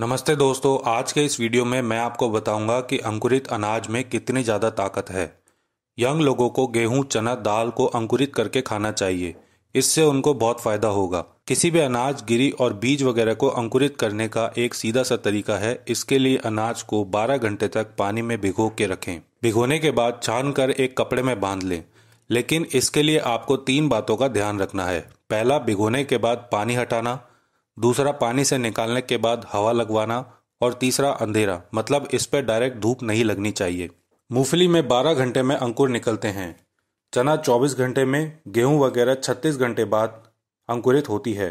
नमस्ते दोस्तों आज के इस वीडियो में मैं आपको बताऊंगा कि अंकुरित अनाज में कितनी ज़्यादा ताकत है यंग लोगों को गेहूं चना दाल को अंकुरित करके खाना चाहिए इससे उनको बहुत फ़ायदा होगा किसी भी अनाज गिरी और बीज वगैरह को अंकुरित करने का एक सीधा सा तरीका है इसके लिए अनाज को 12 घंटे तक पानी में भिगो के रखें भिगोने के बाद छान कर एक कपड़े में बांध लें लेकिन इसके लिए आपको तीन बातों का ध्यान रखना है पहला भिगोने के बाद पानी हटाना दूसरा पानी से निकालने के बाद हवा लगवाना और तीसरा अंधेरा मतलब इस पर डायरेक्ट धूप नहीं लगनी चाहिए मूंगफली में 12 घंटे में अंकुर निकलते हैं चना 24 घंटे में गेहूं वगैरह 36 घंटे बाद अंकुरित होती है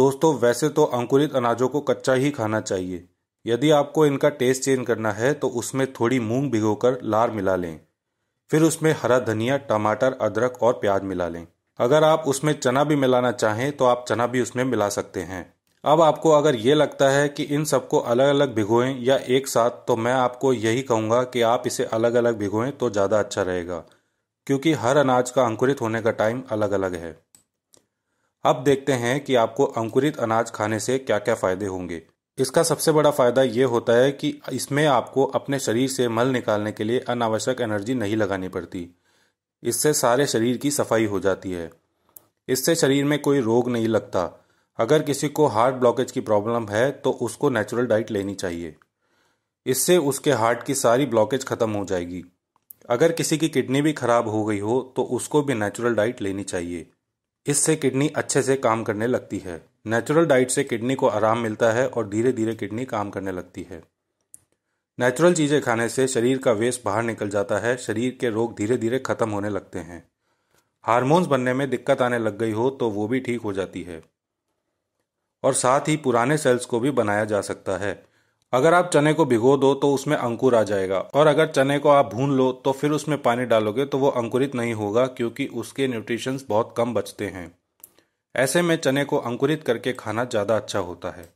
दोस्तों वैसे तो अंकुरित अनाजों को कच्चा ही खाना चाहिए यदि आपको इनका टेस्ट चेंज करना है तो उसमें थोड़ी मूंग भिगोकर लार मिला लें फिर उसमें हरा धनिया टमाटर अदरक और प्याज मिला लें अगर आप उसमें चना भी मिलाना चाहें तो आप चना भी उसमें मिला सकते हैं अब आपको अगर ये लगता है कि इन सबको अलग अलग भिगोएं या एक साथ तो मैं आपको यही कहूंगा कि आप इसे अलग अलग भिगोएं तो ज़्यादा अच्छा रहेगा क्योंकि हर अनाज का अंकुरित होने का टाइम अलग अलग है अब देखते हैं कि आपको अंकुरित अनाज खाने से क्या क्या फ़ायदे होंगे इसका सबसे बड़ा फ़ायदा ये होता है कि इसमें आपको अपने शरीर से मल निकालने के लिए अनावश्यक एनर्जी नहीं लगानी पड़ती इससे सारे शरीर की सफाई हो जाती है इससे शरीर में कोई रोग नहीं लगता अगर किसी को हार्ट ब्लॉकेज की प्रॉब्लम है तो उसको नेचुरल डाइट लेनी चाहिए इससे उसके हार्ट की सारी ब्लॉकेज खत्म हो जाएगी अगर किसी की किडनी भी खराब हो गई हो तो उसको भी नेचुरल डाइट लेनी चाहिए इससे किडनी अच्छे से काम करने लगती है नेचुरल डाइट से किडनी को आराम मिलता है और धीरे धीरे किडनी काम करने लगती है नेचुरल चीज़ें खाने से शरीर का वेस्ट बाहर निकल जाता है शरीर के रोग धीरे धीरे खत्म होने लगते हैं हार्मोन्स बनने में दिक्कत आने लग गई हो तो वो भी ठीक हो जाती है और साथ ही पुराने सेल्स को भी बनाया जा सकता है अगर आप चने को भिगो दो तो उसमें अंकुर आ जाएगा और अगर चने को आप भून लो तो फिर उसमें पानी डालोगे तो वो अंकुरित नहीं होगा क्योंकि उसके न्यूट्रिशंस बहुत कम बचते हैं ऐसे में चने को अंकुरित करके खाना ज़्यादा अच्छा होता है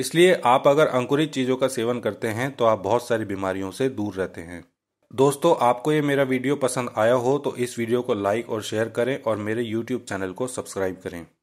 इसलिए आप अगर अंकुरित चीज़ों का सेवन करते हैं तो आप बहुत सारी बीमारियों से दूर रहते हैं दोस्तों आपको ये मेरा वीडियो पसंद आया हो तो इस वीडियो को लाइक और शेयर करें और मेरे यूट्यूब चैनल को सब्सक्राइब करें